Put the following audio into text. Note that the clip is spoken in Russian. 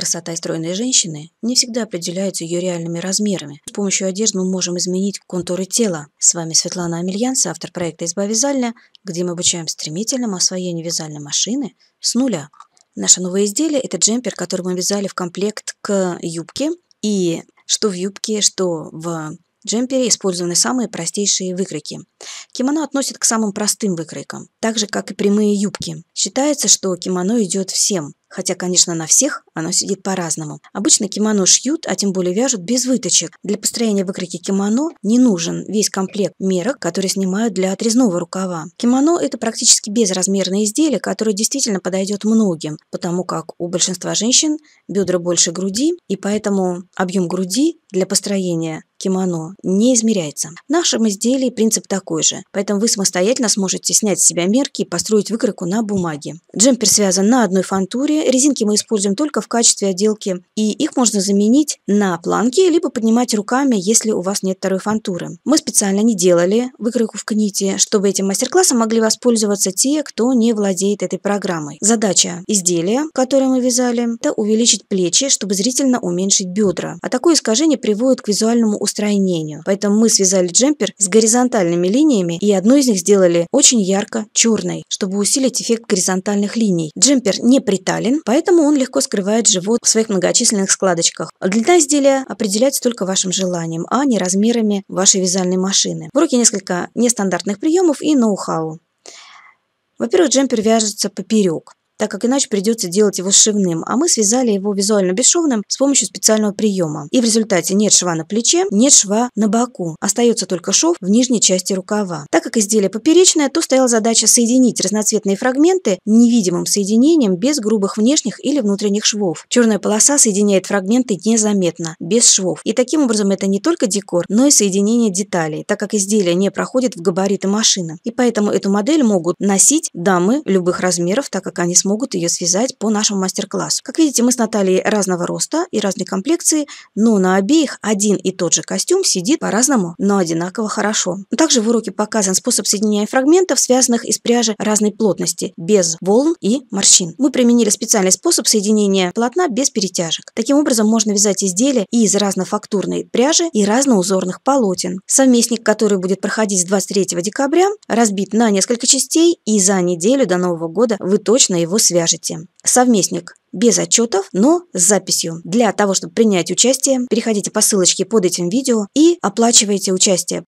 Красота и стройной женщины не всегда определяются ее реальными размерами. С помощью одежды мы можем изменить контуры тела. С вами Светлана Амельянца, автор проекта «Изба вязальня», где мы обучаем стремительному освоению вязальной машины с нуля. Наше новое изделие – это джемпер, который мы вязали в комплект к юбке. И что в юбке, что в джемпере использованы самые простейшие выкройки. Кимоно относят к самым простым выкройкам, так же, как и прямые юбки. Считается, что кимоно идет всем, Хотя, конечно, на всех оно сидит по-разному. Обычно кимоно шьют, а тем более вяжут без выточек. Для построения выкройки кимоно не нужен весь комплект мерок, которые снимают для отрезного рукава. Кимоно – это практически безразмерное изделие, которое действительно подойдет многим, потому как у большинства женщин бедра больше груди, и поэтому объем груди для построения кимоно не измеряется. В нашем изделии принцип такой же, поэтому вы самостоятельно сможете снять с себя мерки и построить выкройку на бумаге. Джемпер связан на одной фантуре, резинки мы используем только в качестве отделки, и их можно заменить на планки, либо поднимать руками, если у вас нет второй фантуры. Мы специально не делали выкройку в кните, чтобы этим мастер-классом могли воспользоваться те, кто не владеет этой программой. Задача изделия, которое мы вязали, это увеличить плечи, чтобы зрительно уменьшить бедра. А такое искажение приводит к визуальному устранению. Поэтому мы связали джемпер с горизонтальными линиями и одну из них сделали очень ярко черной, чтобы усилить эффект горизонтальных линий. Джемпер не притален, поэтому он легко скрывает живот в своих многочисленных складочках. А длина изделия определяется только вашим желанием, а не размерами вашей вязальной машины. В уроке несколько нестандартных приемов и ноу-хау. Во-первых, джемпер вяжется поперек так как иначе придется делать его шивным, а мы связали его визуально бесшовным с помощью специального приема. И в результате нет шва на плече, нет шва на боку. Остается только шов в нижней части рукава. Так как изделие поперечное, то стояла задача соединить разноцветные фрагменты невидимым соединением без грубых внешних или внутренних швов. Черная полоса соединяет фрагменты незаметно, без швов. И таким образом это не только декор, но и соединение деталей, так как изделие не проходит в габариты машины. И поэтому эту модель могут носить дамы любых размеров, так как они смогут смогут ее связать по нашему мастер-классу. Как видите, мы с Натальей разного роста и разной комплекции, но на обеих один и тот же костюм сидит по-разному, но одинаково хорошо. Также в уроке показан способ соединения фрагментов, связанных из пряжи разной плотности, без волн и морщин. Мы применили специальный способ соединения полотна без перетяжек. Таким образом, можно вязать изделия и из разнофактурной пряжи и разноузорных полотен. Совместник, который будет проходить с 23 декабря, разбит на несколько частей и за неделю до Нового года вы точно его свяжете. Совместник. Без отчетов, но с записью. Для того, чтобы принять участие, переходите по ссылочке под этим видео и оплачивайте участие.